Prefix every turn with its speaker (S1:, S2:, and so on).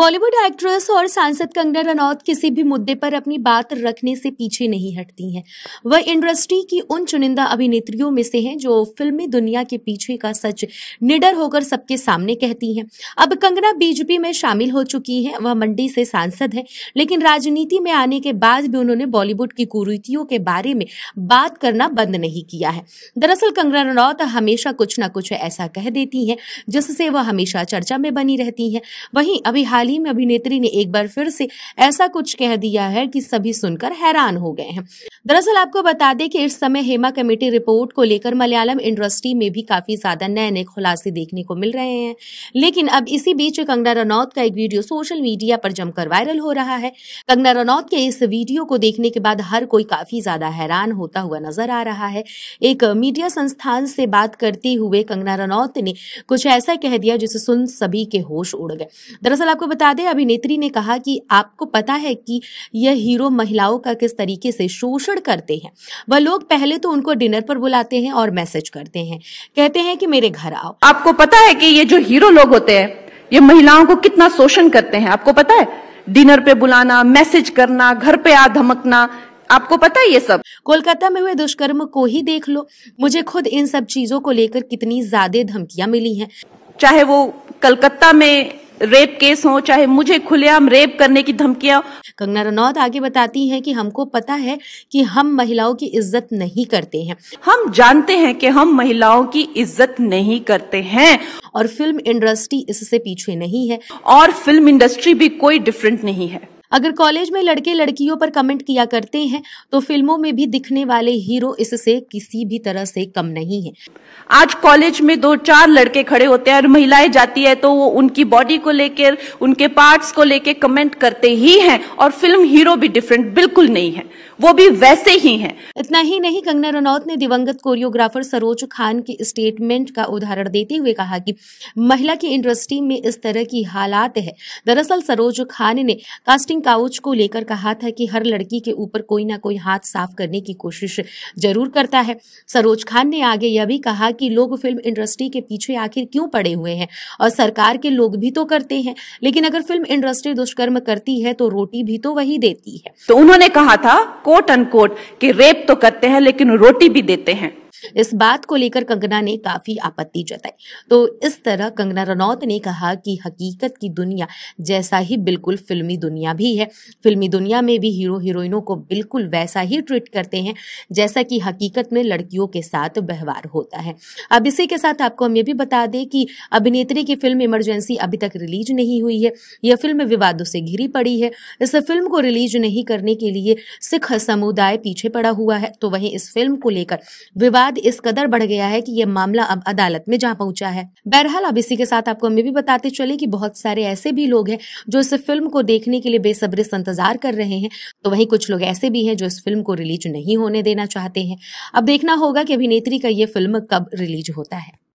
S1: Bollywood actress और सांसद कंगना रनौत किसी भी मुद्दे पर अपनी बात रखने से पीछे नहीं हटती हैं वह इंडस्ट्री की उन चुनिंदा अभिनेत्रियों में से हैं जो फिल्मी दुनिया के पीछे का सच निडर होकर सबके सामने कहती हैं अब कंगना बीजेपी में शामिल हो चुकी हैं वह मंडी से सांसद हैं लेकिन राजनीति में आने के बाद भी उन्होंने बॉलीवुड की कुरीतियों के बारे में बात करना बंद नहीं किया है दरअसल कंगना रनौत हमेशा कुछ ना कुछ ऐसा कह देती हैं जिससे वह हमेशा चर्चा में बनी रहती हैं वहीं अभी हाल ही में अभिनेत्री ने एक बार फिर से ऐसा कुछ कह दिया है कि सभी सुनकर हैरान हो गए हैं दरअसल आपको बता दें कि इस समय हेमा कमेटी रिपोर्ट को लेकर मलयालम इंडस्ट्री में भी काफी ज्यादा नए नए खुलासे देखने को मिल रहे हैं लेकिन अब इसी बीच कंगना रनौत का एक वीडियो सोशल मीडिया पर जमकर वायरल हो रहा है कंगना रनौत के इस वीडियो को देखने के बाद हर कोई काफी ज्यादा हैरान होता हुआ नजर आ रहा है एक मीडिया संस्थान से बात करते हुए कंगना रनौत ने कुछ ऐसा कह दिया जिसे सुन सभी के होश उड़ गए दरअसल आपको बता दें अभिनेत्री ने कहा कि आपको पता है कि यह हीरो महिलाओं का किस तरीके से शोषण करते हैं वह लोग पहले तो उनको डिनर पर बुलाते हैं और मैसेज करते हैं कहते हैं कि मेरे घर आओ आपको पता है कि ये जो हीरो लोग होते हैं ये महिलाओं को कितना शोषण करते हैं आपको पता है डिनर पे बुलाना मैसेज करना घर पे आ धमकना आपको पता है ये सब कोलकाता में हुए दुष्कर्म को ही देख लो मुझे खुद इन सब चीजों को लेकर कितनी ज्यादा धमकियां मिली हैं चाहे वो कलकत्ता में रेप केस हो चाहे मुझे खुलेआम रेप करने की धमकियां कंगना रनौत आगे बताती हैं कि हमको पता है कि हम महिलाओं की इज्जत नहीं करते हैं हम जानते हैं कि हम महिलाओं की इज्जत नहीं करते हैं और फिल्म इंडस्ट्री इससे पीछे नहीं है और फिल्म इंडस्ट्री भी कोई डिफरेंट नहीं है अगर कॉलेज में लड़के लड़कियों पर कमेंट किया करते हैं तो फिल्मों में भी दिखने वाले हीरो इससे किसी भी तरह से कम नहीं है आज कॉलेज में दो चार लड़के खड़े होते हैं और महिलाएं जाती है तो वो उनकी बॉडी को लेकर उनके पार्ट्स को लेकर कमेंट करते ही हैं और फिल्म हीरो भी डिफरेंट बिल्कुल नहीं है वो भी वैसे ही हैं इतना ही नहीं कंगना रनौत ने दिवंगत कोरियोग्राफर सरोज खान के स्टेटमेंट का उदाहरण देते हुए कहा कि महिला की इंडस्ट्री में इस तरह की हालात है दरअसल सरोज खान ने कास्टिंग काउच को लेकर कहा था कि हर लड़की के ऊपर कोई ना कोई हाथ साफ करने की कोशिश जरूर करता है सरोज खान ने आगे यह भी कहा कि लोग फिल्म इंडस्ट्री के पीछे आखिर क्यों पड़े हुए हैं और सरकार के लोग भी तो करते हैं लेकिन अगर फिल्म इंडस्ट्री दुष्कर्म करती है तो रोटी भी तो वही देती है तो उन्होंने कहा था कोट अनकोट कि रेप तो करते हैं लेकिन रोटी भी देते हैं इस बात को लेकर कंगना ने काफी आपत्ति जताई तो इस तरह कंगना रनौत ने कहा कि हकीकत की दुनिया जैसा ही बिल्कुल फिल्मी दुनिया भी है फिल्मी दुनिया में भी हीरो हीरोइनों को बिल्कुल वैसा ही ट्रीट करते हैं जैसा कि हकीकत में लड़कियों के साथ व्यवहार होता है अब इसी के साथ आपको हम ये भी बता दें कि अभिनेत्री की फिल्म इमरजेंसी अभी तक रिलीज नहीं हुई है यह फिल्म विवादों से घिरी पड़ी है इस फिल्म को रिलीज नहीं करने के लिए सिख समुदाय पीछे पड़ा हुआ है तो वहीं इस फिल्म को लेकर विवाद विवाद इस कदर बढ़ गया है कि यह मामला अब अदालत में जा पहुंचा है बहरहाल अब इसी के साथ आपको हमें भी बताते चले कि बहुत सारे ऐसे भी लोग हैं जो इस फिल्म को देखने के लिए बेसब्री से इंतजार कर रहे हैं तो वहीं कुछ लोग ऐसे भी हैं जो इस फिल्म को रिलीज नहीं होने देना चाहते हैं अब देखना होगा कि अभिनेत्री का ये फिल्म कब रिलीज होता है